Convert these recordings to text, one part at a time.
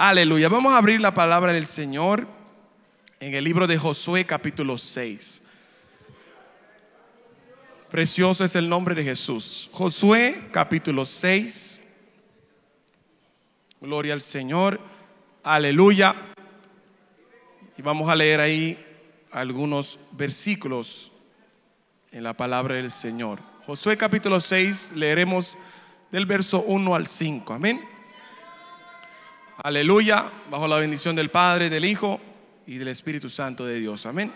Aleluya. Vamos a abrir la palabra del Señor en el libro de Josué capítulo 6. Precioso es el nombre de Jesús. Josué capítulo 6. Gloria al Señor. Aleluya. Y vamos a leer ahí algunos versículos en la palabra del Señor. Josué capítulo 6, leeremos del verso 1 al 5. Amén. Aleluya, bajo la bendición del Padre, del Hijo y del Espíritu Santo de Dios. Amén.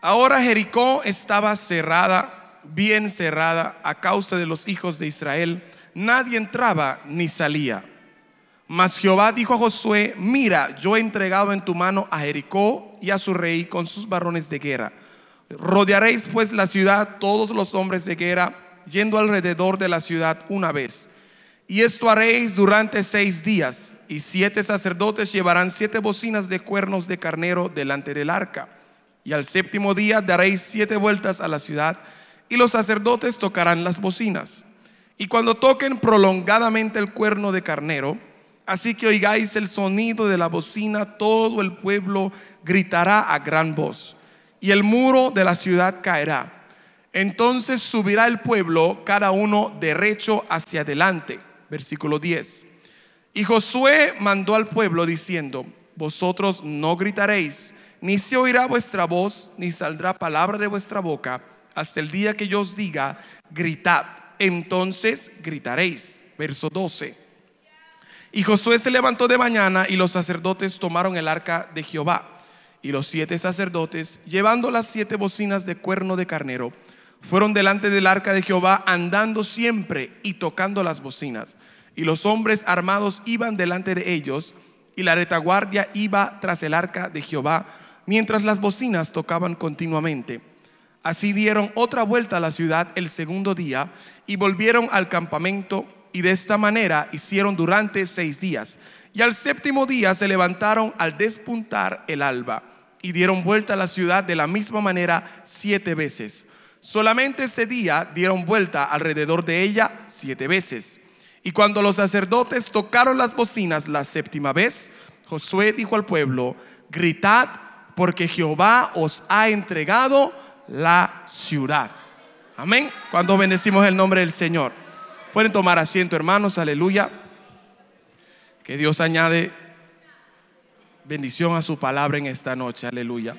Ahora Jericó estaba cerrada, bien cerrada, a causa de los hijos de Israel. Nadie entraba ni salía. Mas Jehová dijo a Josué, mira, yo he entregado en tu mano a Jericó y a su rey con sus varones de guerra. Rodearéis pues la ciudad todos los hombres de guerra, yendo alrededor de la ciudad una vez. Y esto haréis durante seis días. Y siete sacerdotes llevarán siete bocinas de cuernos de carnero delante del arca. Y al séptimo día daréis siete vueltas a la ciudad, y los sacerdotes tocarán las bocinas. Y cuando toquen prolongadamente el cuerno de carnero, así que oigáis el sonido de la bocina, todo el pueblo gritará a gran voz, y el muro de la ciudad caerá. Entonces subirá el pueblo, cada uno derecho hacia adelante versículo 10. Y Josué mandó al pueblo diciendo, vosotros no gritaréis, ni se oirá vuestra voz, ni saldrá palabra de vuestra boca, hasta el día que yo os diga, gritad, entonces gritaréis. Verso 12. Y Josué se levantó de mañana y los sacerdotes tomaron el arca de Jehová. Y los siete sacerdotes, llevando las siete bocinas de cuerno de carnero, fueron delante del arca de Jehová andando siempre y tocando las bocinas. Y los hombres armados iban delante de ellos, y la retaguardia iba tras el arca de Jehová, mientras las bocinas tocaban continuamente. Así dieron otra vuelta a la ciudad el segundo día, y volvieron al campamento, y de esta manera hicieron durante seis días. Y al séptimo día se levantaron al despuntar el alba, y dieron vuelta a la ciudad de la misma manera siete veces. Solamente este día dieron vuelta alrededor de ella siete veces. Y cuando los sacerdotes tocaron las bocinas la séptima vez, Josué dijo al pueblo, gritad porque Jehová os ha entregado la ciudad. Amén. Cuando bendecimos el nombre del Señor. Pueden tomar asiento, hermanos. Aleluya. Que Dios añade bendición a su palabra en esta noche. Aleluya.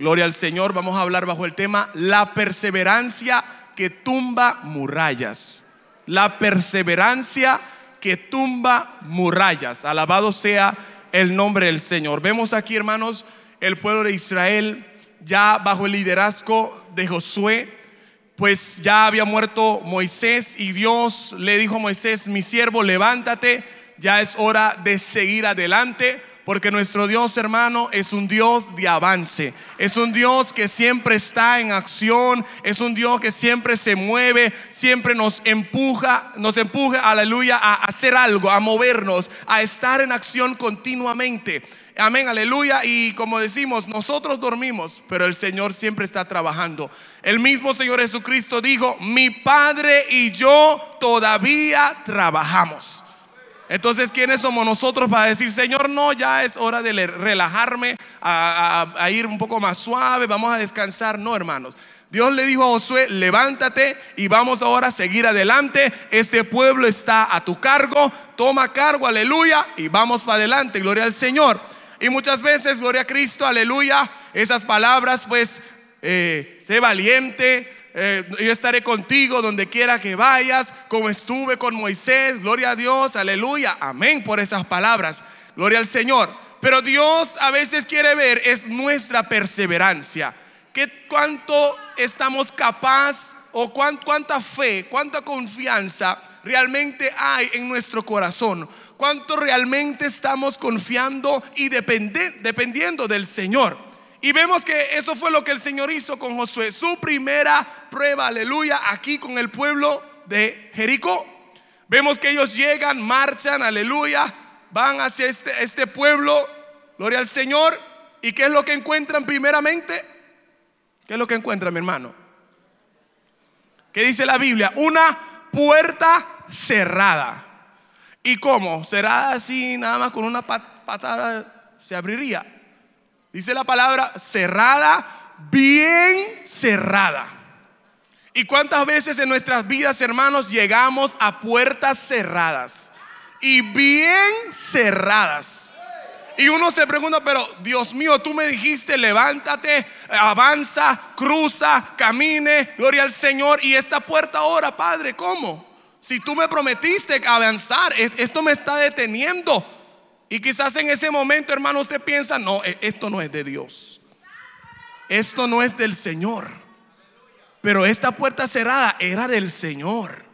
Gloria al Señor, vamos a hablar bajo el tema la perseverancia que tumba murallas. La perseverancia que tumba murallas. Alabado sea el nombre del Señor. Vemos aquí, hermanos, el pueblo de Israel ya bajo el liderazgo de Josué, pues ya había muerto Moisés y Dios le dijo a Moisés, mi siervo, levántate, ya es hora de seguir adelante. Porque nuestro Dios, hermano, es un Dios de avance. Es un Dios que siempre está en acción. Es un Dios que siempre se mueve. Siempre nos empuja, nos empuja, aleluya, a hacer algo, a movernos, a estar en acción continuamente. Amén, aleluya. Y como decimos, nosotros dormimos, pero el Señor siempre está trabajando. El mismo Señor Jesucristo dijo, mi Padre y yo todavía trabajamos. Entonces, ¿quiénes somos nosotros para decir, Señor, no, ya es hora de relajarme, a, ir un poco más suave, vamos a descansar? No, hermanos. Dios le dijo a Josué, levántate y vamos ahora a seguir adelante. Este pueblo está a tu cargo, toma cargo, aleluya, y vamos para adelante, gloria al Señor. Y muchas veces, gloria a Cristo, aleluya, esas palabras, pues, eh, sé valiente, eh, yo estaré contigo donde quiera que vayas, como estuve con Moisés, gloria a Dios, aleluya, amén por esas palabras, gloria al Señor. Pero Dios a veces quiere ver es nuestra perseverancia, que cuánto estamos capaz o cuánta fe, cuánta confianza realmente hay en nuestro corazón, cuánto realmente estamos confiando y dependiendo del Señor. Y vemos que eso fue lo que el Señor hizo con Josué. Su primera prueba, aleluya, aquí con el pueblo de Jericó. Vemos que ellos llegan, marchan, aleluya, van hacia este, este pueblo, gloria al Señor. ¿Y qué es lo que encuentran primeramente? ¿Qué es lo que encuentran, mi hermano? ¿Qué dice la Biblia? Una puerta cerrada. ¿Y cómo? ¿Será así, nada más con una patada se abriría. Dice la palabra cerrada, bien cerrada. ¿Y cuántas veces en nuestras vidas, hermanos, llegamos a puertas cerradas? Y bien cerradas. Y uno se pregunta, pero Dios mío, tú me dijiste, levántate, avanza, cruza, camine, gloria al Señor. Y esta puerta ahora, Padre, ¿cómo? Si tú me prometiste avanzar, e-, esto me está deteniendo. Y quizás en ese momento, hermano, usted piensa, no, e, esto no es de Dios. Esto no es del Señor. Pero esta puerta cerrada era del Señor.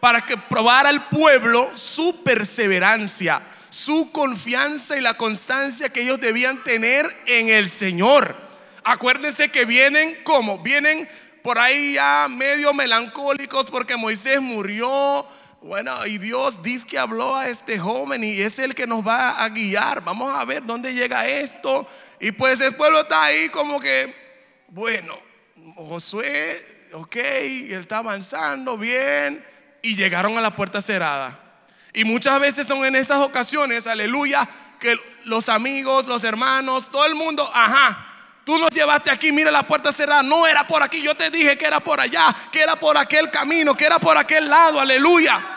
Para que probara el pueblo su perseverancia, su confianza y la constancia que ellos debían tener en el Señor. Acuérdense que vienen como, vienen por ahí ya medio melancólicos porque Moisés murió, bueno, y Dios dice que habló a este joven y es el que nos va a guiar. Vamos a ver dónde llega esto. Y pues el pueblo está ahí como que, bueno, Josué, ok, él está avanzando bien. Y llegaron a la puerta cerrada. Y muchas veces son en esas ocasiones, aleluya, que los amigos, los hermanos, todo el mundo, ajá, Tú nos llevaste aquí, mira la puerta cerrada. No era por aquí. Yo te dije que era por allá, que era por aquel camino, que era por aquel lado. Aleluya.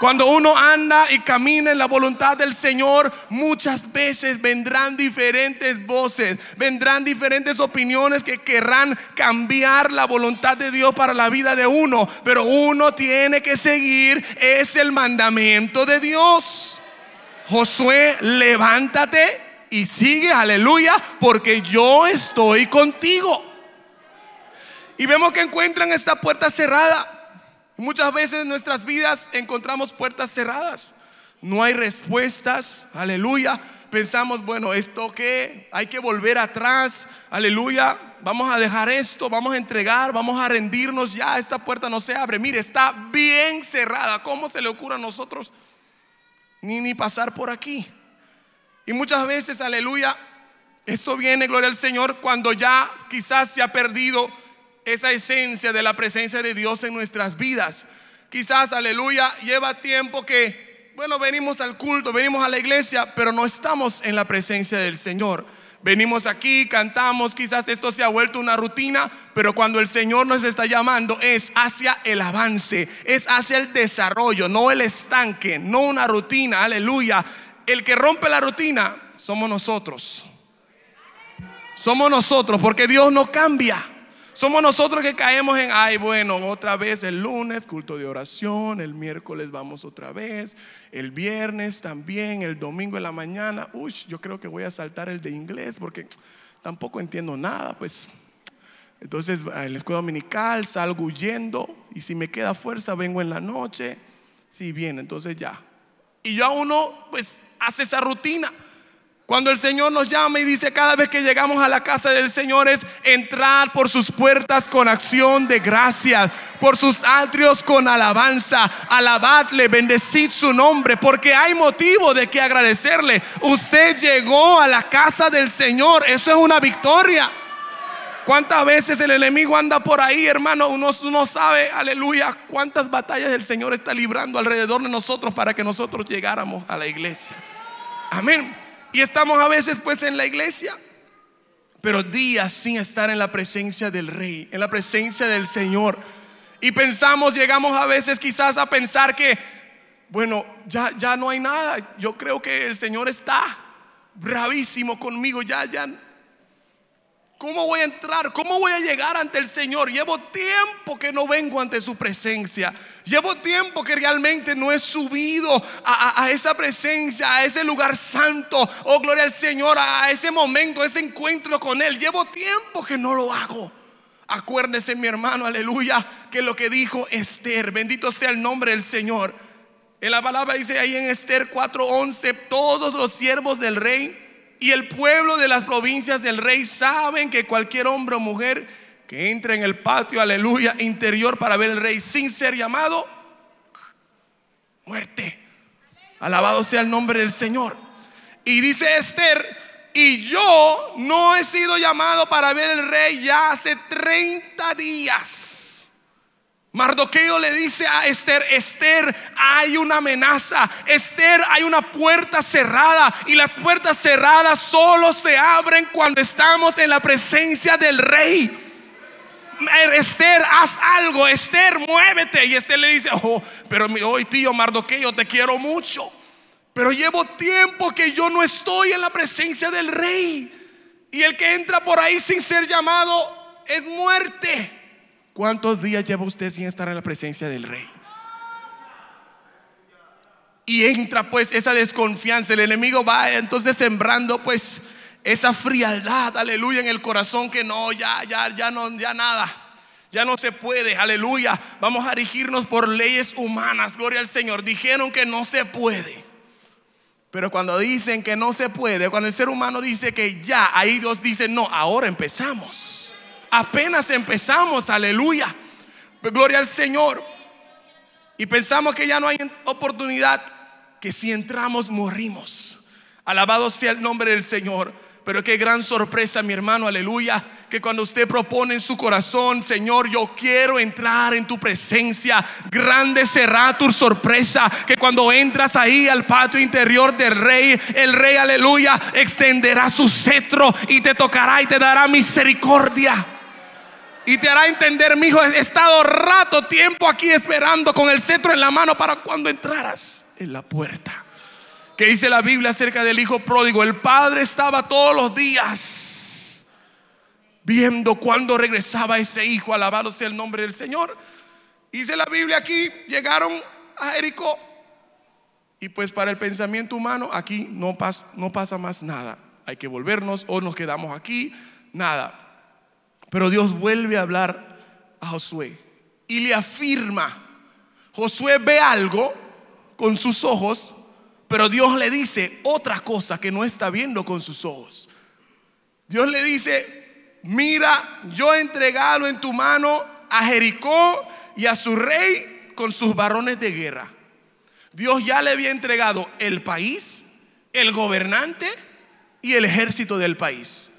Cuando uno anda y camina en la voluntad del Señor, muchas veces vendrán diferentes voces, vendrán diferentes opiniones que querrán cambiar la voluntad de Dios para la vida de uno. Pero uno tiene que seguir, es el mandamiento de Dios. Josué, levántate y sigue, aleluya, porque yo estoy contigo. Y vemos que encuentran esta puerta cerrada. Muchas veces en nuestras vidas encontramos puertas cerradas. No hay respuestas, aleluya. Pensamos, bueno, ¿esto qué? Hay que volver atrás, aleluya. Vamos a dejar esto, vamos a entregar, vamos a rendirnos ya. Esta puerta no se abre. Mire, está bien cerrada. ¿Cómo se le ocurre a nosotros ni, ni pasar por aquí? Y muchas veces, aleluya, esto viene, gloria al Señor, cuando ya quizás se ha perdido esa esencia de la presencia de Dios en nuestras vidas. Quizás, aleluya, lleva tiempo que, bueno, venimos al culto, venimos a la iglesia, pero no estamos en la presencia del Señor. Venimos aquí, cantamos, quizás esto se ha vuelto una rutina, pero cuando el Señor nos está llamando es hacia el avance, es hacia el desarrollo, no el estanque, no una rutina, aleluya, el que rompe la rutina somos nosotros. Somos nosotros, porque Dios no cambia. Somos nosotros que caemos en, ay, bueno, otra vez el lunes, culto de oración, el miércoles vamos otra vez, el viernes también, el domingo en la mañana. Uy, yo creo que voy a saltar el de inglés porque tampoco entiendo nada, pues. Entonces, ah, en la escuela dominical salgo huyendo y si me queda fuerza vengo en la noche. Si bien, entonces ya. Y yo a uno, pues, Hace esa rutina. Cuando el Señor nos llama y dice cada vez que llegamos a la casa del Señor es entrar por sus puertas con acción de gracias, por sus atrios con alabanza, alabadle, bendecid su nombre, porque hay motivo de que agradecerle. Usted llegó a la casa del Señor, eso es una victoria. ¿Cuántas veces el enemigo anda por ahí, hermano? Uno no sabe, aleluya, cuántas batallas el Señor está librando alrededor de nosotros para que nosotros llegáramos a la iglesia. Amén. Y estamos a veces pues en la iglesia, pero días sin estar en la presencia del Rey, en la presencia del Señor. Y pensamos, llegamos a veces quizás a pensar que, bueno, ya, ya no hay nada. Yo creo que el Señor está bravísimo conmigo, ya, ya, ¿Cómo voy a entrar? ¿Cómo voy a llegar ante el Señor? Llevo tiempo que no vengo ante su presencia. Llevo tiempo que realmente no he subido a, esa presencia, a ese lugar santo. Oh, gloria al Señor, a, ese momento, ese encuentro con Él. Llevo tiempo que no lo hago. Acuérdese, mi hermano, aleluya, que lo que dijo Esther, bendito sea el nombre del Señor. En la palabra dice ahí en Esther 4:11, todos los siervos del rey y el pueblo de las provincias del rey saben que cualquier hombre o mujer que entre en el patio, aleluya, interior para ver el rey sin ser llamado, muerte. Alabado sea el nombre del Señor. Y dice Esther, y yo no he sido llamado para ver el rey ya hace 30 días. Mardoqueo le dice a Esther, Esther, hay una amenaza, Esther, hay una puerta cerrada y las puertas cerradas solo se abren cuando estamos en la presencia del rey. Er, Esther, haz algo, Esther, muévete. Y Esther le dice, oh, pero hoy tío Mardoqueo, te quiero mucho, pero llevo tiempo que yo no estoy en la presencia del rey. Y el que entra por ahí sin ser llamado es muerte. ¿Cuántos días lleva usted sin estar en la presencia del rey? Y entra pues esa desconfianza, el enemigo va entonces sembrando pues esa frialdad, aleluya, en el corazón que no, ya, ya, ya no, ya nada. Ya no se puede, aleluya. Vamos a regirnos por leyes humanas, gloria al Señor. Dijeron que no se puede. Pero cuando dicen que no se puede, cuando el ser humano dice que ya, ahí Dios dice, no, ahora empezamos. Apenas empezamos, aleluya. Gloria al Señor. Y pensamos que ya no hay oportunidad, que si entramos morimos. Alabado sea el nombre del Señor. Pero qué gran sorpresa, mi hermano, aleluya, que cuando usted propone en su corazón, Señor, yo quiero entrar en tu presencia, grande será tu sorpresa, que cuando entras ahí al patio interior del rey, el rey, aleluya, extenderá su cetro y te tocará y te dará misericordia. Y te hará entender, mi hijo, he estado rato tiempo aquí esperando con el cetro en la mano para cuando entraras en la puerta. Que dice la Biblia acerca del hijo pródigo? El padre estaba todos los días viendo cuando regresaba ese hijo, alabado sea el nombre del Señor. Dice la Biblia aquí, llegaron a Jericó. Y pues para el pensamiento humano aquí no pasa, no pasa más nada. Hay que volvernos o nos quedamos aquí, nada. Pero Dios vuelve a hablar a Josué y le afirma. Josué ve algo con sus ojos, pero Dios le dice otra cosa que no está viendo con sus ojos. Dios le dice, mira, yo he entregado en tu mano a Jericó y a su rey con sus varones de guerra. Dios ya le había entregado el país, el gobernante y el ejército del país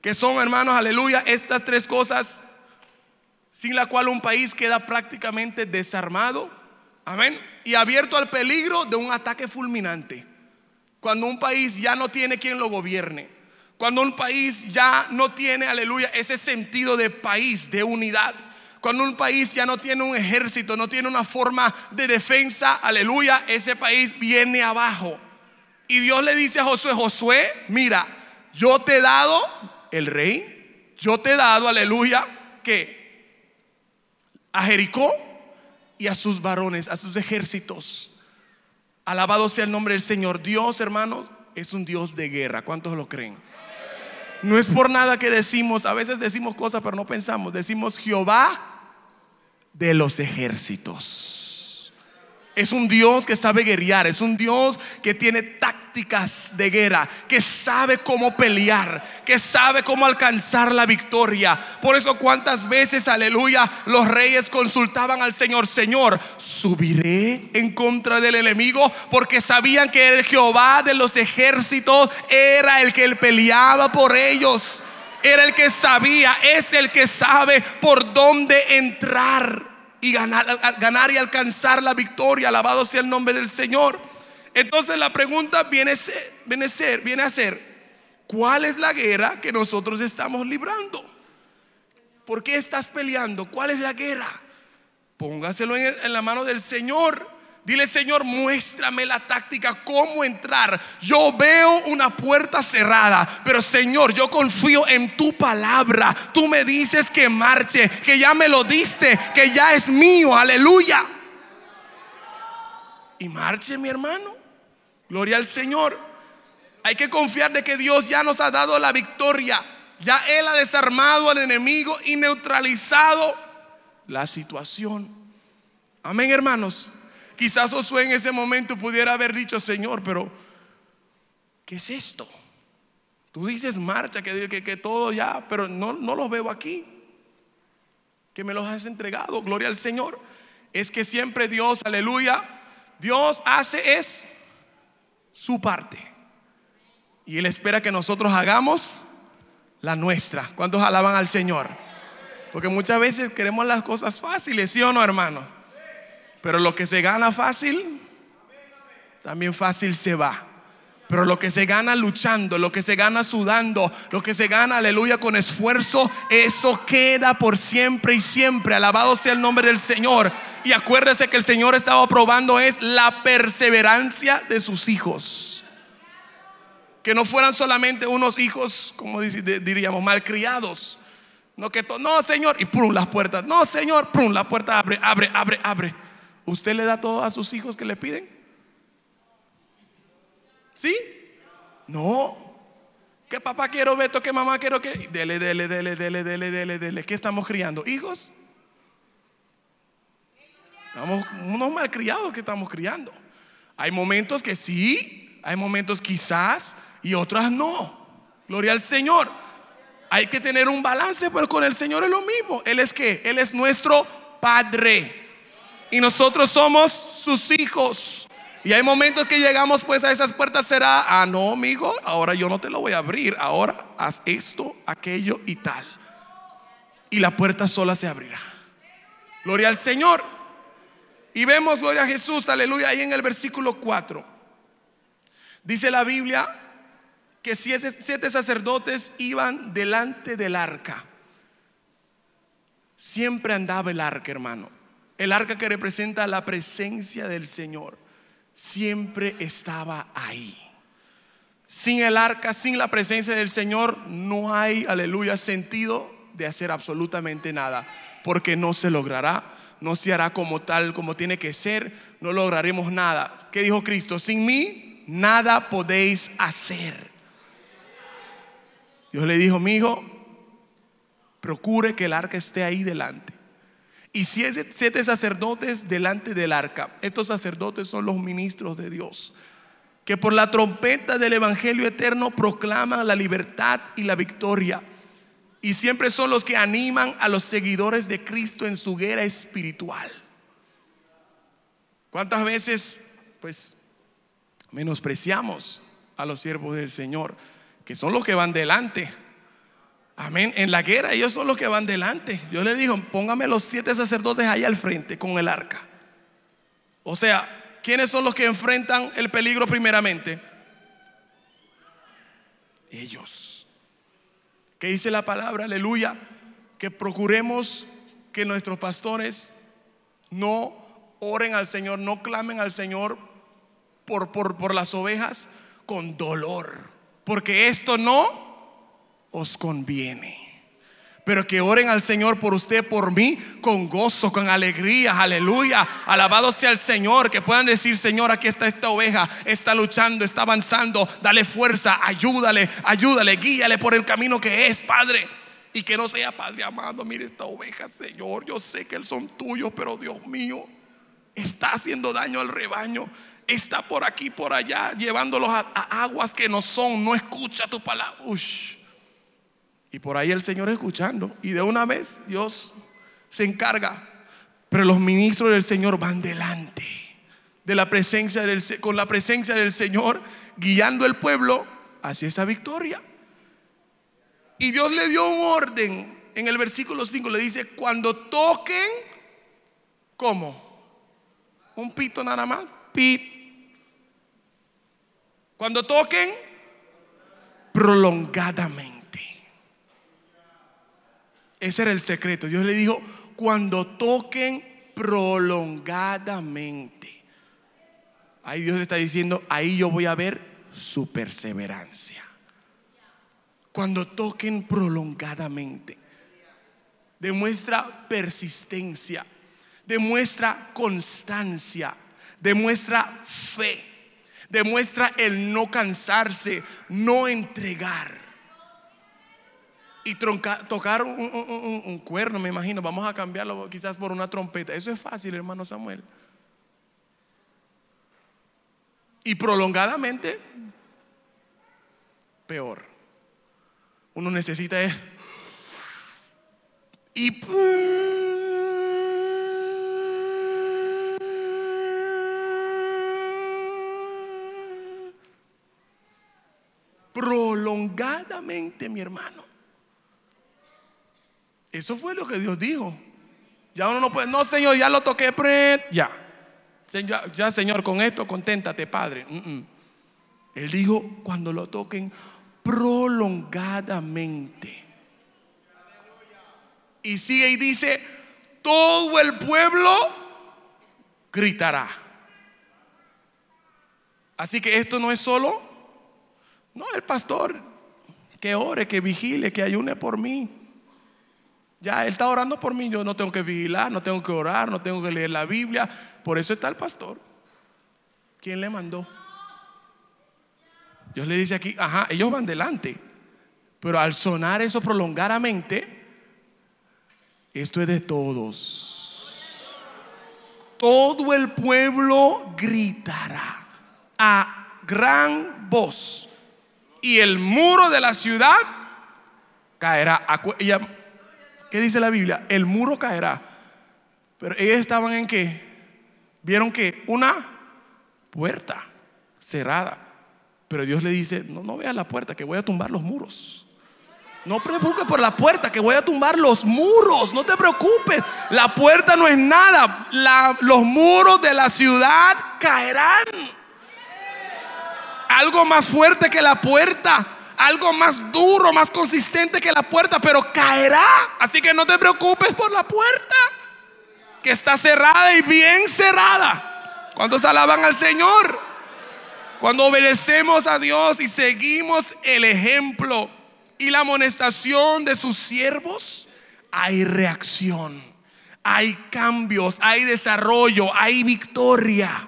que son, hermanos, aleluya, estas tres cosas sin la cual un país queda prácticamente desarmado, amén, y abierto al peligro de un ataque fulminante. Cuando un país ya no tiene quien lo gobierne, cuando un país ya no tiene, aleluya, ese sentido de país, de unidad, cuando un país ya no tiene un ejército, no tiene una forma de defensa, aleluya, ese país viene abajo. Y Dios le dice a Josué, Josué, mira, yo te he dado el rey, yo te he dado, aleluya, que a Jericó y a sus varones, a sus ejércitos. Alabado sea el nombre del Señor. Dios, hermanos, es un Dios de guerra. ¿Cuántos lo creen? No es por nada que decimos, a veces decimos cosas, pero no pensamos. Decimos Jehová de los ejércitos. Es un Dios que sabe guerrear, es un Dios que tiene tácticas de guerra, que sabe cómo pelear, que sabe cómo alcanzar la victoria. Por eso cuántas veces, aleluya, los reyes consultaban al Señor, Señor, ¿subiré en contra del enemigo? Porque sabían que el Jehová de los ejércitos era el que peleaba por ellos. Era el que sabía, es el que sabe por dónde entrar y ganar, ganar y alcanzar la victoria. Alabado sea el nombre del Señor. Entonces la pregunta viene, a ser, ¿cuál es la guerra que nosotros estamos librando? ¿Por qué estás peleando? ¿Cuál es la guerra? Póngaselo en la mano del Señor. Dile, Señor, muéstrame la táctica, cómo entrar. Yo veo una puerta cerrada, pero Señor, yo confío en tu palabra. Tú me dices que marche, que ya me lo diste, que ya es mío. Aleluya. Y marche, mi hermano. Gloria al Señor. Hay que confiar de que Dios ya nos ha dado la victoria. Ya Él ha desarmado al enemigo y neutralizado la situación. Amén, hermanos. Quizás Josué en ese momento pudiera haber dicho, Señor, pero ¿qué es esto? Tú dices marcha, que, que todo ya, pero no, no los veo aquí. Que me los has entregado, gloria al Señor. Es que siempre Dios, aleluya, Dios hace es su parte. Y Él espera que nosotros hagamos la nuestra. ¿Cuántos alaban al Señor? Porque muchas veces queremos las cosas fáciles, ¿sí o no, hermano? Pero lo que se gana fácil, también fácil se va. Pero lo que se gana luchando, lo que se gana sudando, lo que se gana, aleluya, con esfuerzo, eso queda por siempre y siempre. Alabado sea el nombre del Señor. Y acuérdese que el Señor estaba probando es la perseverancia de sus hijos. Que no fueran solamente unos hijos, como diríamos, malcriados. No, que no, Señor, y prun las puertas. No, Señor, prun la puerta abre, abre, abre, abre. ¿Usted le da todo a sus hijos que le piden? ¿Sí? No. ¿Qué papá quiero Beto? ¿Qué mamá quiero que? Dele, dele, dele, dele, dele, dele, dele. ¿Qué estamos criando? ¿Hijos? Estamos unos malcriados que estamos criando. Hay momentos que sí, hay momentos quizás y otras no. Gloria al Señor. Hay que tener un balance, pero con el Señor es lo mismo. Él es que Él es nuestro Padre y nosotros somos sus hijos. Y hay momentos que llegamos pues a esas puertas será, ah, no, amigo, ahora yo no te lo voy a abrir, ahora haz esto, aquello y tal. Y la puerta sola se abrirá. Gloria al Señor. Y vemos, gloria a Jesús, aleluya, ahí en el versículo 4. Dice la Biblia que siete, siete sacerdotes iban delante del arca. Siempre andaba el arca, hermano el arca que representa la presencia del Señor siempre estaba ahí. Sin el arca, sin la presencia del Señor, no hay, aleluya, sentido de hacer absolutamente nada, porque no se logrará, no se hará como tal, como tiene que ser, no lograremos nada. ¿Qué dijo Cristo? Sin mí, nada podéis hacer. Dios le dijo, mi hijo, procure que el arca esté ahí delante y siete, sacerdotes delante del arca. Estos sacerdotes son los ministros de Dios, que por la trompeta del Evangelio eterno proclaman la libertad y la victoria. Y siempre son los que animan a los seguidores de Cristo en su guerra espiritual. ¿Cuántas veces, pues, menospreciamos a los siervos del Señor, que son los que van delante? Amén. En la guerra ellos son los que van delante. Yo le digo, póngame los siete sacerdotes ahí al frente con el arca. O sea, ¿quiénes son los que enfrentan el peligro primeramente? Ellos. ¿Qué dice la palabra? Aleluya. Que procuremos que nuestros pastores no oren al Señor, no clamen al Señor por, por, por las ovejas con dolor. Porque esto no os conviene. Pero que oren al Señor por usted, por mí, con gozo, con alegría, aleluya. Alabado sea el Señor, que puedan decir, Señor, aquí está esta oveja, está luchando, está avanzando, dale fuerza, ayúdale, ayúdale, guíale por el camino que es, Padre. Y que no sea, Padre amado, mire esta oveja, Señor, yo sé que él son tuyos, pero Dios mío, está haciendo daño al rebaño está por aquí, por allá, llevándolos a, aguas que no son, no escucha tu palabra. Y por ahí el Señor escuchando. Y de una vez Dios se encarga. Pero los ministros del Señor van delante. De la presencia del, con la presencia del Señor guiando el pueblo hacia esa victoria. Y Dios le dio un orden. En el versículo 5 le dice, cuando toquen, ¿cómo? Un pito nada más. Pit. Cuando toquen, prolongadamente. Ese era el secreto. Dios le dijo, cuando toquen prolongadamente. Ahí Dios le está diciendo, ahí yo voy a ver su perseverancia. Cuando toquen prolongadamente. Demuestra persistencia, demuestra constancia, demuestra fe, demuestra el no cansarse, no entregar y tocar un, cuerno, me imagino. Vamos a cambiarlo quizás por una trompeta. Eso es fácil, hermano Samuel. Y prolongadamente, peor. Uno necesita eso. Y... Prolongadamente, mi hermano. Eso fue lo que Dios dijo. Ya uno no puede, no Señor, ya lo toqué, ya. Señor, ya Señor, con esto conténtate, Padre. Él dijo, cuando lo toquen prolongadamente. Y sigue y dice, todo el pueblo gritará. Así que esto no es solo, no, el pastor, que ore, que vigile, que ayune por mí. Ya él está orando por mí, yo no tengo que vigilar, no tengo que orar, no tengo que leer la Biblia. Por eso está el pastor. ¿Quién le mandó? Dios le dice aquí, ajá, ellos van delante. Pero al sonar eso prolongadamente, esto es de todos. Todo el pueblo gritará a gran voz. Y el muro de la ciudad caerá. ¿Qué dice la Biblia? El muro caerá. Pero ellos estaban en que Vieron que una puerta cerrada. Pero Dios le dice, no, no veas la puerta, que voy a tumbar los muros. No preocupes por la puerta, que voy a tumbar los muros. No te preocupes. La puerta no es nada. los muros de la ciudad caerán. Algo más fuerte que la puerta algo más duro, más consistente que la puerta, pero caerá. Así que no te preocupes por la puerta, que está cerrada y bien cerrada. se alaban al Señor? Cuando obedecemos a Dios y seguimos el ejemplo y la amonestación de sus siervos, hay reacción, hay cambios, hay desarrollo, hay victoria.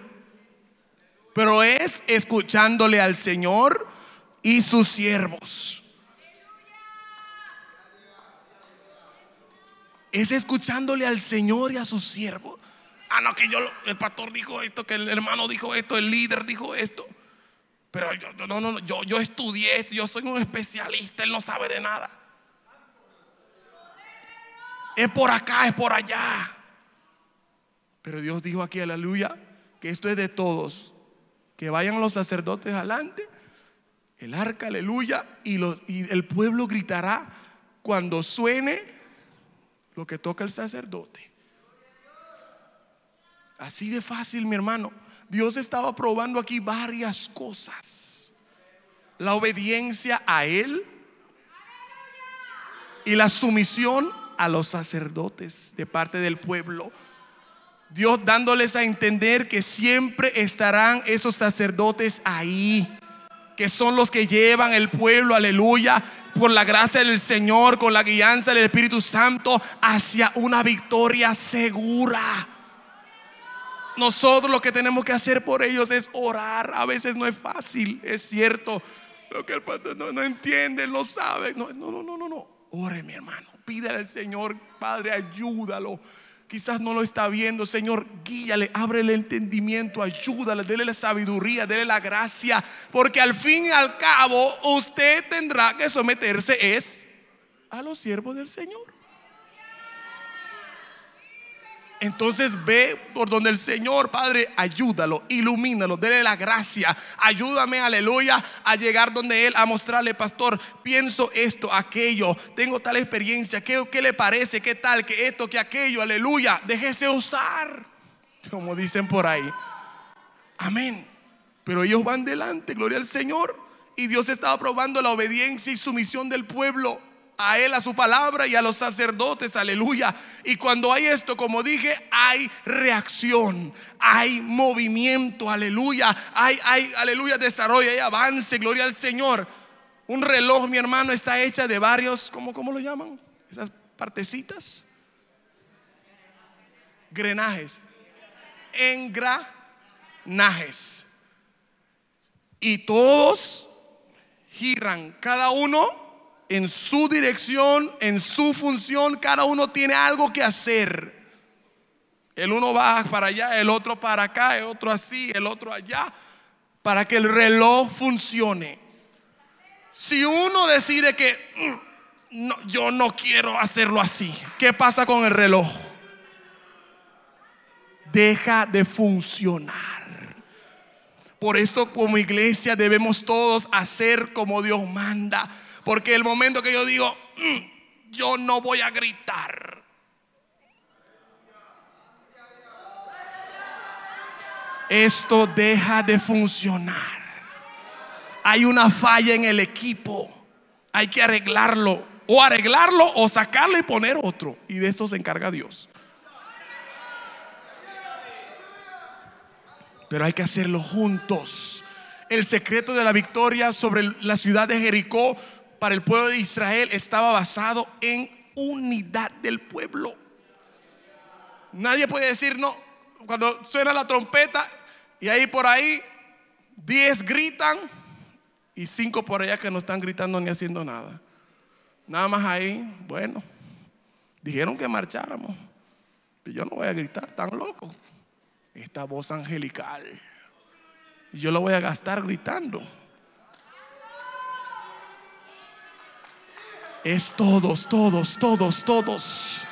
Pero es escuchándole al Señor y sus siervos. Es escuchándole al Señor y a sus siervos. Ah, no, que yo, el pastor dijo esto, que el hermano dijo esto, el líder dijo esto. Pero yo, no, no, yo, yo estudié esto, yo soy un especialista, él no sabe de nada. Es por acá, es por allá. Pero Dios dijo aquí, aleluya, que esto es de todos. Que vayan los sacerdotes adelante el arca, aleluya, y, el pueblo gritará cuando suene lo que toca el sacerdote. Así de fácil, mi hermano. Dios estaba probando aquí varias cosas. La obediencia a Él y la sumisión a los sacerdotes de parte del pueblo. Dios dándoles a entender que siempre estarán esos sacerdotes ahí que son los que llevan el pueblo, aleluya, por la gracia del Señor, con la guianza del Espíritu Santo, hacia una victoria segura. Nosotros lo que tenemos que hacer por ellos es orar. A veces no es fácil, es cierto. Lo que el pastor no, entiende, no sabe. No, no, no, no, no. Ore, mi hermano. Pídale al Señor, Padre, ayúdalo quizás no lo está viendo. Señor, guíale, abre el entendimiento, ayúdale, dele la sabiduría, dele la gracia, porque al fin y al cabo usted tendrá que someterse es a los siervos del Señor. Entonces ve por donde el Señor, Padre, ayúdalo, ilumínalo, dele la gracia, ayúdame, aleluya, a llegar donde Él, a mostrarle, pastor, pienso esto, aquello, tengo tal experiencia, ¿qué, le parece? ¿Qué tal? ¿Qué esto? ¿Qué aquello? Aleluya, déjese usar, como dicen por ahí. Amén. Pero ellos van delante, gloria al Señor. Y Dios estaba probando la obediencia y sumisión del pueblo a Él, a su palabra y a los sacerdotes, aleluya. Y cuando hay esto, como dije, hay reacción, hay movimiento, aleluya, hay, hay aleluya, desarrollo, hay avance, gloria al Señor. Un reloj, mi hermano, está hecha de varios, ¿cómo, cómo lo llaman? Esas partecitas. Grenajes. Engranajes. Y todos giran, cada uno en su dirección, en su función, cada uno tiene algo que hacer. El uno va para allá, el otro para acá, el otro así, el otro allá, para que el reloj funcione. Si uno decide que mm, yo no quiero hacerlo así, ¿qué pasa con el reloj? Deja de funcionar. Por esto como iglesia debemos todos hacer como Dios manda porque el momento que yo digo, mm, yo no voy a gritar. Esto deja de funcionar. Hay una falla en el equipo. Hay que arreglarlo. O arreglarlo o sacarlo y poner otro. Y de esto se encarga Dios. Pero hay que hacerlo juntos. El secreto de la victoria sobre la ciudad de Jericó para el pueblo de Israel estaba basado en unidad del pueblo. Nadie puede decir no. Cuando suena la trompeta y ahí por ahí 10 gritan y 5 por allá que no están gritando ni haciendo nada. Nada más ahí, bueno, dijeron que marcháramos. Pero yo no voy a gritar, tan loco. Esta voz angelical. Yo lo voy a gastar gritando. Es todos, todos, todos, todos.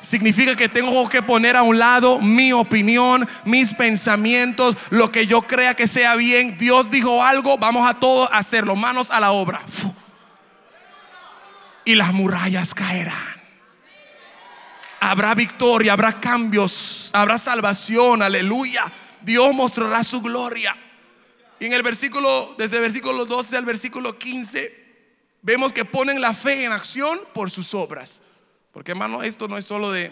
Significa que tengo que poner a un lado mi opinión, mis pensamientos, lo que yo crea que sea bien. Dios dijo algo, vamos a todos hacerlo, manos a la obra. Y las murallas caerán. Habrá victoria, habrá cambios, habrá salvación, aleluya. Dios mostrará su gloria. Y en el versículo, desde el versículo 12 al versículo 15 vemos que ponen la fe en acción por sus obras. Porque hermano, esto no es solo de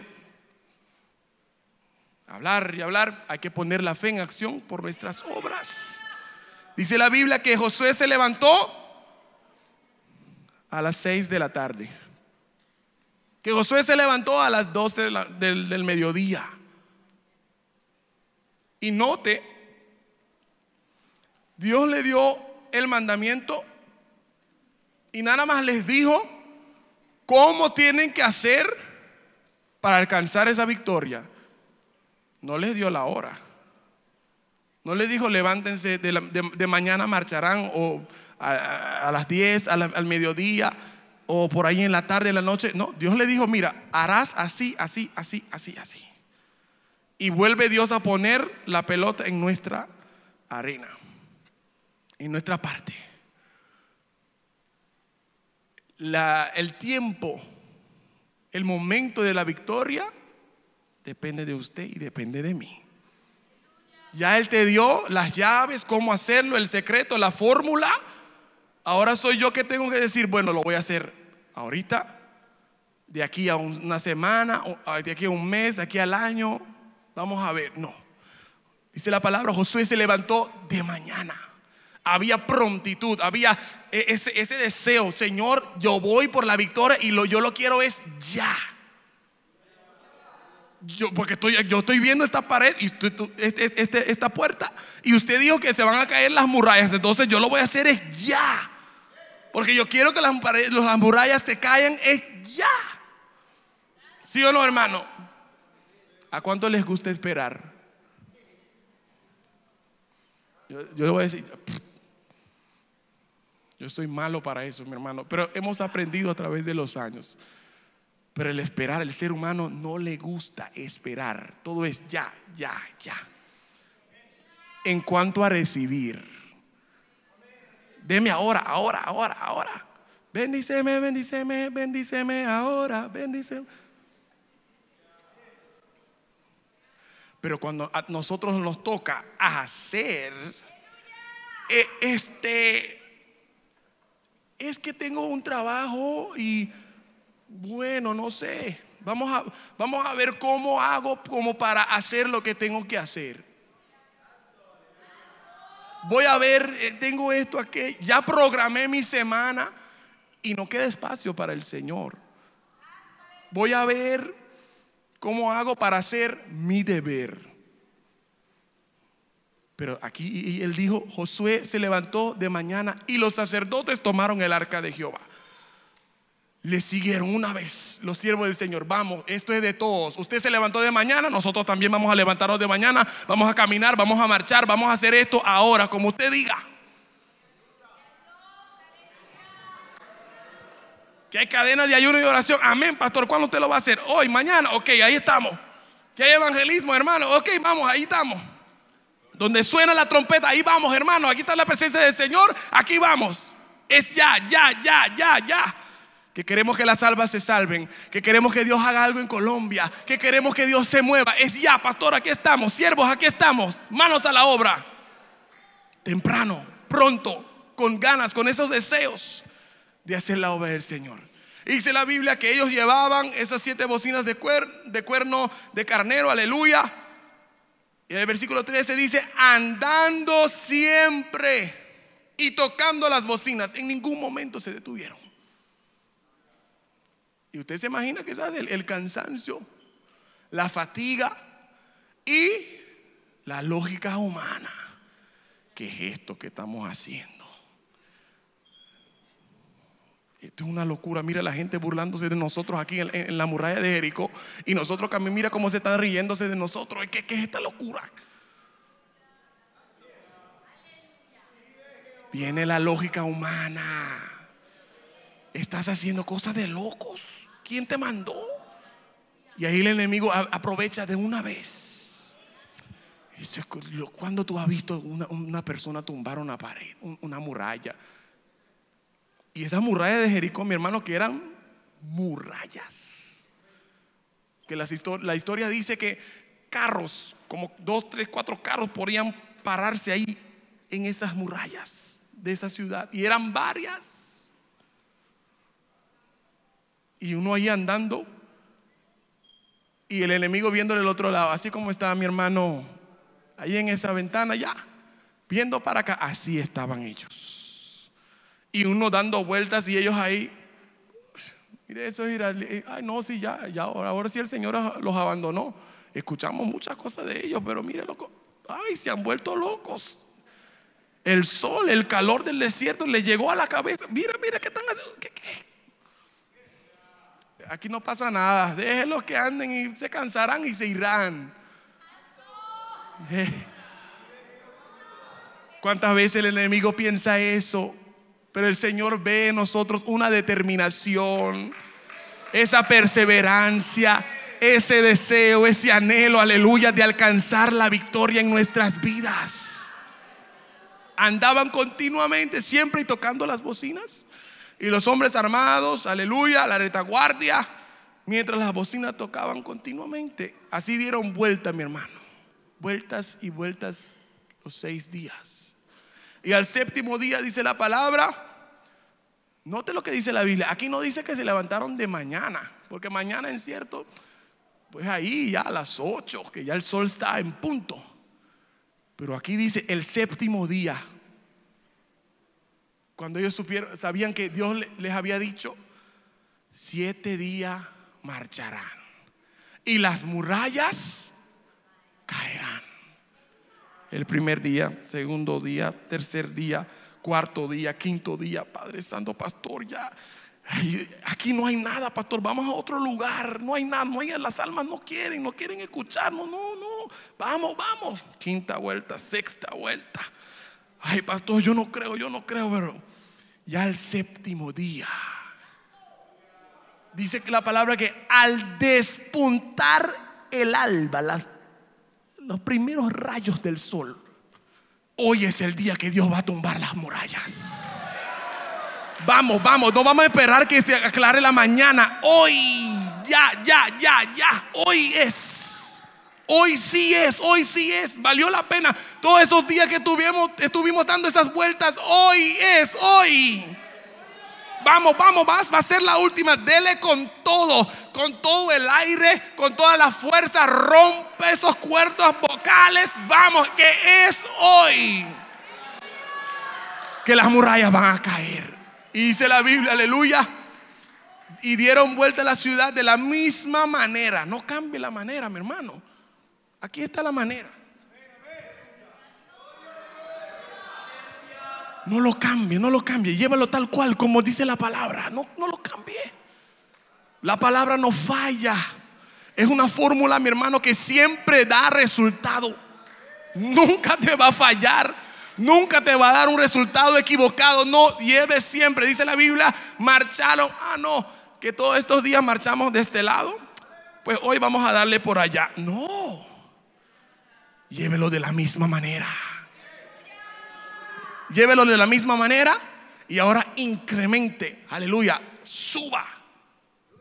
hablar y hablar, hay que poner la fe en acción por nuestras obras. Dice la Biblia que Josué se levantó a las seis de la tarde. Que Josué se levantó a las 12 del, del mediodía. Y note, Dios le dio el mandamiento y nada más les dijo cómo tienen que hacer para alcanzar esa victoria. No les dio la hora. No les dijo levántense, de, mañana marcharán o a, las 10, al mediodía o por ahí en la tarde, en la noche. No, Dios le dijo, mira, harás así, así, así, así, así. Y vuelve Dios a poner la pelota en nuestra arena, en nuestra parte el tiempo, el momento de la victoria, depende de usted y depende de mí. Ya Él te dio las llaves, cómo hacerlo, el secreto, la fórmula. Ahora soy yo que tengo que decir, bueno, lo voy a hacer ahorita, de aquí a una semana, de aquí a un mes, de aquí al año. Vamos a ver, no. Dice la palabra, Josué se levantó de mañana había prontitud, había e, ese, deseo, Señor, yo voy por la victoria y lo, yo lo quiero es ya. Yo, porque estoy, yo estoy viendo esta pared y este, este, esta puerta y usted dijo que se van a caer las murallas, entonces yo lo voy a hacer es ya. Porque yo quiero que las, las murallas se caigan es ya. ¿Sí o no, hermano? ¿A cuánto les gusta esperar? Yo, le voy a decir... Yo soy malo para eso, mi hermano. Pero hemos aprendido a través de los años. Pero el esperar, el ser humano no le gusta esperar. Todo es ya, ya, ya. En cuanto a recibir, deme ahora, ahora, ahora, ahora. Bendíceme, bendíceme, bendíceme ahora, bendíceme. Pero cuando a nosotros nos toca hacer e- este es que tengo un trabajo y bueno, no sé, vamos a, vamos a ver cómo hago como para hacer lo que tengo que hacer. Voy a ver, eh, tengo esto aquí, ya programé mi semana y no queda espacio para el Señor. Voy a ver cómo hago para hacer mi deber. Pero aquí él dijo, Josué se levantó de mañana y los sacerdotes tomaron el arca de Jehová. Le siguieron una vez los siervos del Señor. Vamos, esto es de todos. Usted se levantó de mañana, nosotros también vamos a levantarnos de mañana. Vamos a caminar, vamos a marchar, vamos a hacer esto ahora, como usted diga. Que hay cadenas de ayuno y oración. Amén, pastor. ¿Cuándo usted lo va a hacer? Hoy, mañana. Ok, ahí estamos. Que hay evangelismo, hermano. Ok, vamos, ahí estamos. Donde suena la trompeta, ahí vamos, hermano. Aquí está la presencia del Señor, aquí vamos. Es ya, ya, ya, ya, ya. Que queremos que las almas se salven, que queremos que Dios haga algo en Colombia, que queremos que Dios se mueva. Es ya, pastor, aquí estamos, siervos, aquí estamos, manos a la obra. Temprano, pronto, con ganas, con esos deseos de hacer la obra del Señor. Dice la Biblia que ellos llevaban esas siete bocinas de cuerno, de, cuerno, de carnero, aleluya y en el versículo 13 dice, andando siempre y tocando las bocinas. En ningún momento se detuvieron. Y usted se imagina que es El, cansancio, la fatiga y la lógica humana. que es esto que estamos haciendo? Esto es una locura. Mira la gente burlándose de nosotros aquí en, la muralla de Jericó. Y nosotros también, mira cómo se están riéndose de nosotros. ¿Qué, es esta locura? Viene la lógica humana. Estás haciendo cosas de locos. ¿Quién te mandó? Y ahí el enemigo aprovecha de una vez. ¿Cuándo tú has visto una, una persona tumbar una pared, una muralla. Y esas murallas de Jericó, mi hermano, que eran murallas. Que la historia dice que carros, como dos, tres, cuatro carros podían pararse ahí en esas murallas de esa ciudad. Y eran varias. Y uno ahí andando y el enemigo viendo el otro lado, así como estaba mi hermano ahí en esa ventana ya, viendo para acá, así estaban ellos y uno dando vueltas y ellos ahí. Mire eso, eh, ay no, sí, ya, ya, ahora, ahora sí el Señor los abandonó. Escuchamos muchas cosas de ellos, pero mire, loco, ay, se han vuelto locos. El sol, el calor del desierto le llegó a la cabeza. Mira, mira, ¿qué están haciendo? Aquí no pasa nada. Déjenlos que anden y se cansarán y se irán. Eh. ¿Cuántas veces el enemigo piensa eso? Pero el Señor ve en nosotros una determinación, esa perseverancia, ese deseo, ese anhelo, aleluya, de alcanzar la victoria en nuestras vidas. Andaban continuamente, siempre y tocando las bocinas. Y los hombres armados, aleluya, la retaguardia, mientras las bocinas tocaban continuamente. Así dieron vuelta, mi hermano. Vueltas y vueltas los seis días. Y al séptimo día dice la palabra. Note lo que dice la Biblia. Aquí no dice que se levantaron de mañana, porque mañana en cierto, pues ahí ya a las ocho que ya el sol está en punto. Pero aquí dice el séptimo día. Cuando ellos supieron, sabían que Dios les había dicho, siete días marcharán y las murallas caerán el primer día, segundo día, tercer día, cuarto día, quinto día, Padre Santo, pastor, ya. Aquí no hay nada, pastor. Vamos a otro lugar. No hay nada. No las almas no quieren, no quieren escucharnos. No, no. Vamos, vamos. Quinta vuelta, sexta vuelta. Ay, pastor, yo no creo, yo no creo, pero ya el séptimo día. Dice que la palabra que al despuntar el alba, las los primeros rayos del sol, hoy es el día que Dios va a tumbar las murallas. Vamos, vamos, no vamos a esperar que se aclare la mañana. Hoy, ya, ya, ya, ya, hoy es. Hoy sí es, hoy sí es. Valió la pena. Todos esos días que tuvimos, estuvimos dando esas vueltas, hoy es, hoy. Vamos, vamos, vas, va a ser la última. Dele con todo, con todo el aire, con toda la fuerza. Rompe esos cuerdos vocales. Vamos, que es hoy que las murallas van a caer. Y dice la Biblia, aleluya. Y dieron vuelta a la ciudad de la misma manera. No cambie la manera, mi hermano. Aquí está la manera. No lo cambie, no lo cambie. Llévalo tal cual como dice la palabra. No, no lo cambie. La palabra no falla. Es una fórmula, mi hermano, que siempre da resultado. Nunca te va a fallar. Nunca te va a dar un resultado equivocado. No, lleve siempre. Dice la Biblia, marcharon. Ah, no, que todos estos días marchamos de este lado. Pues hoy vamos a darle por allá. No. Llévelo de la misma manera llévelo de la misma manera y ahora incremente, aleluya, suba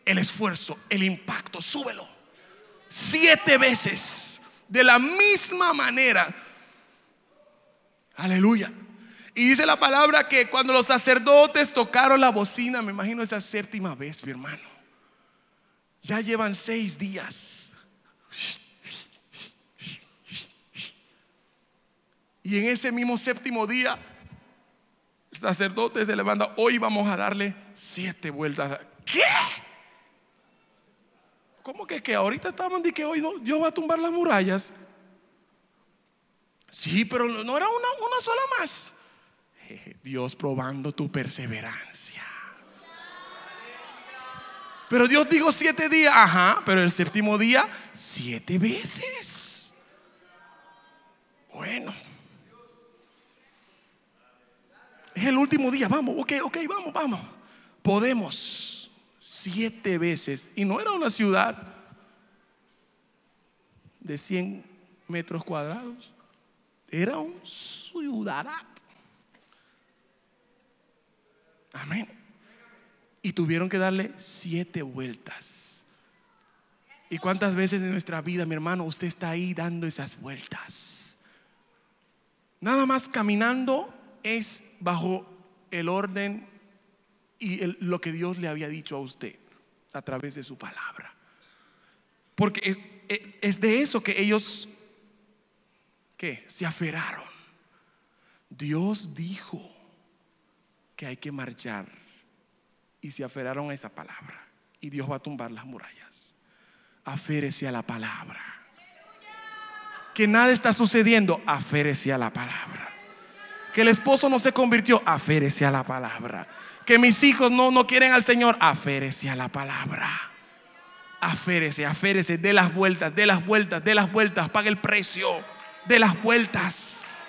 el esfuerzo, el impacto, súbelo. Siete veces, de la misma manera. Aleluya. Y dice la palabra que cuando los sacerdotes tocaron la bocina, me imagino esa séptima vez, mi hermano, ya llevan seis días. Y en ese mismo séptimo día sacerdote se levanta, hoy vamos a darle siete vueltas. ¿Qué? ¿Cómo que que ahorita estaban de que hoy Dios va a tumbar las murallas? Sí, pero no, era una, una sola más. Dios probando tu perseverancia. Pero Dios dijo siete días, ajá, pero el séptimo día, siete veces. Bueno, es el último día, vamos, ok, ok, vamos, vamos. Podemos siete veces. Y no era una ciudad de 100 metros cuadrados, era un ciudadano. Amén. Y tuvieron que darle siete vueltas. ¿Y cuántas veces en nuestra vida, mi hermano, usted está ahí dando esas vueltas? Nada más caminando bajo el orden y lo que Dios le había dicho a usted a través de su palabra. Porque es, de eso que ellos, ¿qué? Se aferraron. Dios dijo que hay que marchar y se aferraron a esa palabra. Y Dios va a tumbar las murallas. Aférese a la palabra. Que nada está sucediendo, aférese a la palabra. Que el esposo no se convirtió, aférese a la palabra. Que mis hijos no, no quieren al Señor, aférese a la palabra. Aférese, aférese, de las vueltas, de las vueltas, de las vueltas, pague el precio de las vueltas.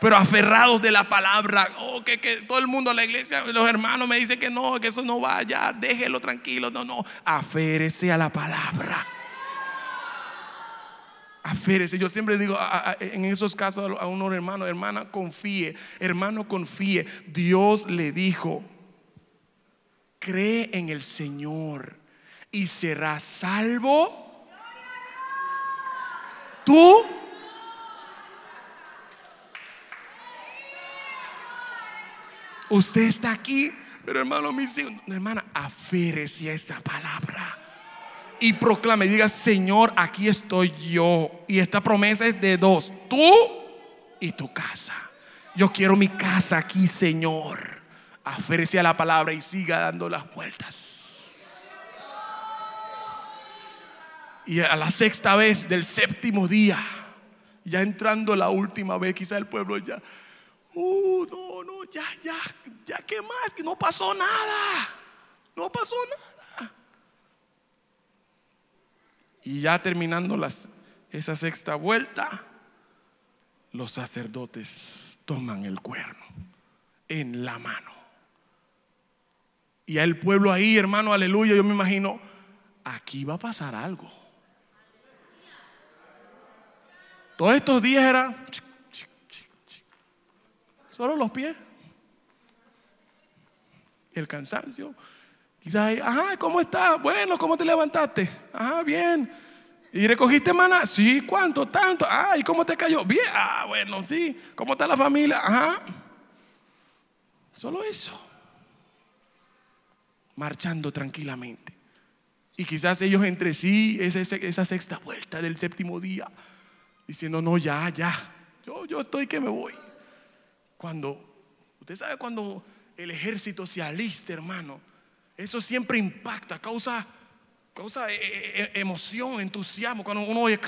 Pero aferrados de la palabra. Oh, que, todo el mundo, la iglesia, los hermanos me dicen que no, que eso no vaya déjelo tranquilo. No, no, aférese a la palabra aférese. Yo siempre digo en esos casos a Un hermano, hermana, confíe, hermano, confíe. Dios le dijo, cree en el Señor y será salvo. Tú. Usted está aquí, pero hermano, mi hermana, aférese a esa palabra y proclame, diga, Señor, aquí estoy yo. Y esta promesa es de dos, tú y tu casa. Yo quiero mi casa aquí, Señor. a la palabra y siga dando las vueltas. Y a la sexta vez del séptimo día, ya entrando la última vez, quizá el pueblo ya, uh, no, no, ya, ya, ya, ¿qué más? Que no pasó nada, no pasó nada. Y ya terminando las, esa sexta vuelta, los sacerdotes toman el cuerno en la mano. Y el pueblo ahí, hermano, aleluya, yo me imagino, aquí va a pasar algo. Todos estos días era solo los pies, el cansancio, ajá, ¿cómo estás? Bueno, ¿cómo te levantaste? Ajá, bien. ¿Y recogiste maná? Sí, ¿cuánto? Tanto. Ah, ¿y cómo te cayó? Bien. Ah, bueno, sí. ¿Cómo está la familia? Ajá. Solo eso. Marchando tranquilamente. Y quizás ellos entre sí, esa, esa sexta vuelta del séptimo día, diciendo, no, ya, ya. Yo, yo estoy que me voy. Cuando, usted sabe cuando el ejército se alista, hermano eso siempre impacta, causa, causa eh, eh, eh, emoción, entusiasmo cuando uno oye.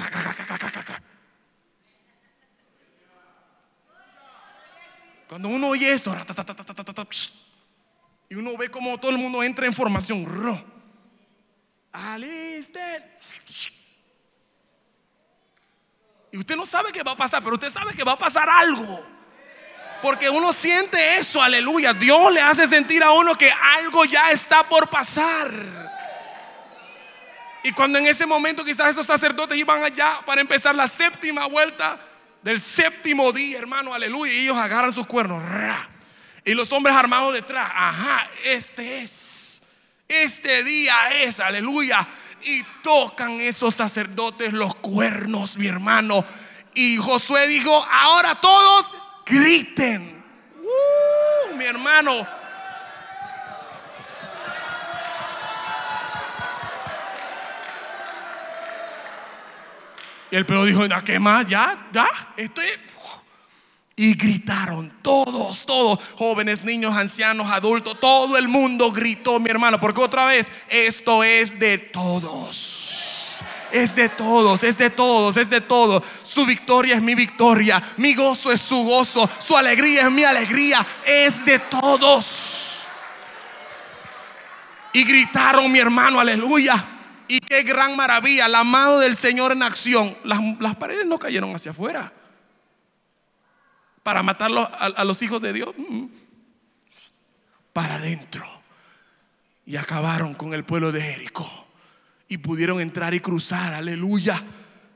cuando uno oye eso, y uno ve como todo el mundo entra en formación. Y usted no sabe qué va a pasar, pero usted sabe que va a pasar algo. Porque uno siente eso, aleluya. Dios le hace sentir a uno que algo ya está por pasar. Y cuando en ese momento quizás esos sacerdotes iban allá para empezar la séptima vuelta del séptimo día, hermano, aleluya. Y ellos agarran sus cuernos. y los hombres armados detrás. Ajá, este es. Este día es, aleluya. Y tocan esos sacerdotes los cuernos, mi hermano. Y Josué dijo, ahora todos griten. Uh, mi hermano. Y el perro dijo, ¿a qué más? Ya, ya, estoy... Y gritaron todos, todos, jóvenes, niños, ancianos, adultos, todo el mundo gritó, mi hermano, porque otra vez, esto es de todos. Es de todos, es de todos, es de todos. Su victoria es mi victoria. Mi gozo es su gozo. Su alegría es mi alegría. Es de todos. Y gritaron mi hermano, aleluya. Y qué gran maravilla, la mano del Señor en acción. Las, paredes no cayeron hacia afuera. Para matar a, a los hijos de Dios. Mm, para adentro. Y acabaron con el pueblo de Jericó. Y pudieron entrar y cruzar. Aleluya.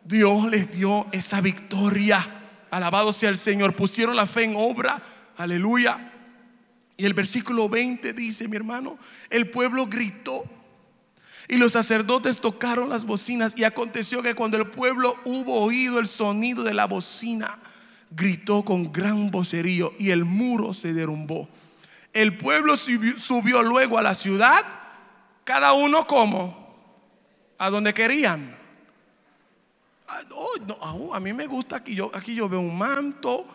Dios les dio esa victoria. Alabado sea el Señor. Pusieron la fe en obra. Aleluya. Y el versículo 20 dice, mi hermano, el pueblo gritó y los sacerdotes tocaron las bocinas y aconteció que cuando el pueblo hubo oído el sonido de la bocina, gritó con gran vocerío y el muro se derrumbó. El pueblo subió, luego a la ciudad, cada uno como, a donde querían. Ah, no, a mí me gusta aquí yo, aquí yo veo un manto,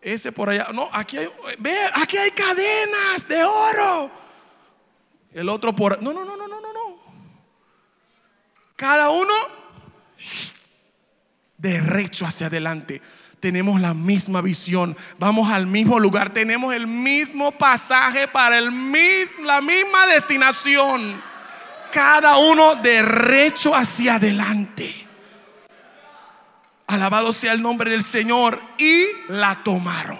ese por allá. No, aquí hay, ve, aquí hay cadenas de oro. El otro por... No, no, no, no, no, no, Cada uno derecho hacia adelante. Tenemos la misma visión, vamos al mismo lugar, tenemos el mismo pasaje para el mismo la misma destinación. Cada uno derecho hacia adelante. Alabado sea el nombre del Señor. Y la tomaron.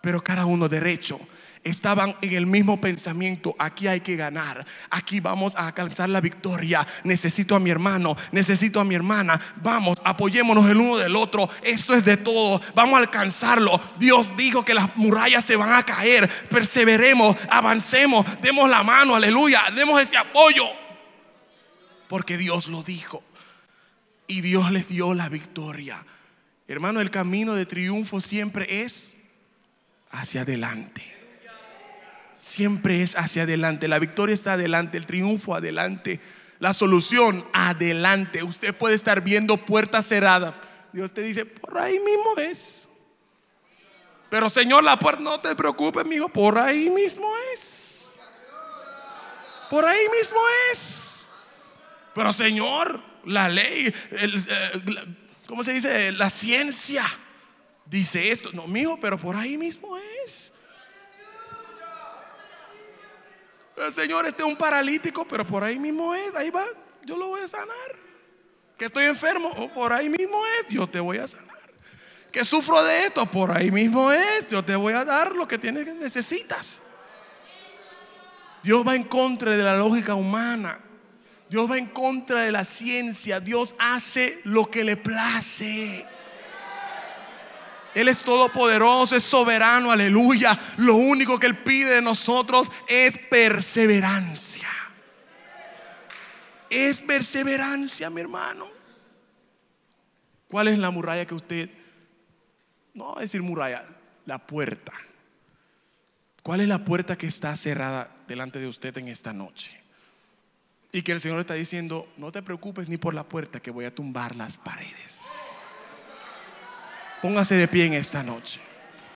Pero cada uno derecho. Estaban en el mismo pensamiento, aquí hay que ganar, aquí vamos a alcanzar la victoria, necesito a mi hermano, necesito a mi hermana, vamos, apoyémonos el uno del otro, esto es de todo, vamos a alcanzarlo. Dios dijo que las murallas se van a caer, perseveremos, avancemos, demos la mano, aleluya, demos ese apoyo, porque Dios lo dijo y Dios les dio la victoria. Hermano, el camino de triunfo siempre es hacia adelante. Siempre es hacia adelante. La victoria está adelante, el triunfo adelante. La solución adelante. Usted puede estar viendo puertas cerradas. Dios te dice, por ahí mismo es. Pero Señor, la puerta, no te preocupes, mi por ahí mismo es. Por ahí mismo es. Pero Señor, la ley, eh, ¿cómo se dice? La ciencia dice esto. No, mijo, pero por ahí mismo es. El Señor, este es un paralítico, pero por ahí mismo es. Ahí va, yo lo voy a sanar. Que estoy enfermo, o por ahí mismo es, yo te voy a sanar. Que sufro de esto, por ahí mismo es, yo te voy a dar lo que tienes, necesitas. Dios va en contra de la lógica humana. Dios va en contra de la ciencia. Dios hace lo que le place. Él es todopoderoso, es soberano, aleluya. Lo único que Él pide de nosotros es perseverancia. Es perseverancia, mi hermano. ¿Cuál es la muralla que usted, no va a decir muralla, la puerta? ¿Cuál es la puerta que está cerrada delante de usted en esta noche? Y que el Señor está diciendo, no te preocupes ni por la puerta, que voy a tumbar las paredes. Póngase de pie en esta noche.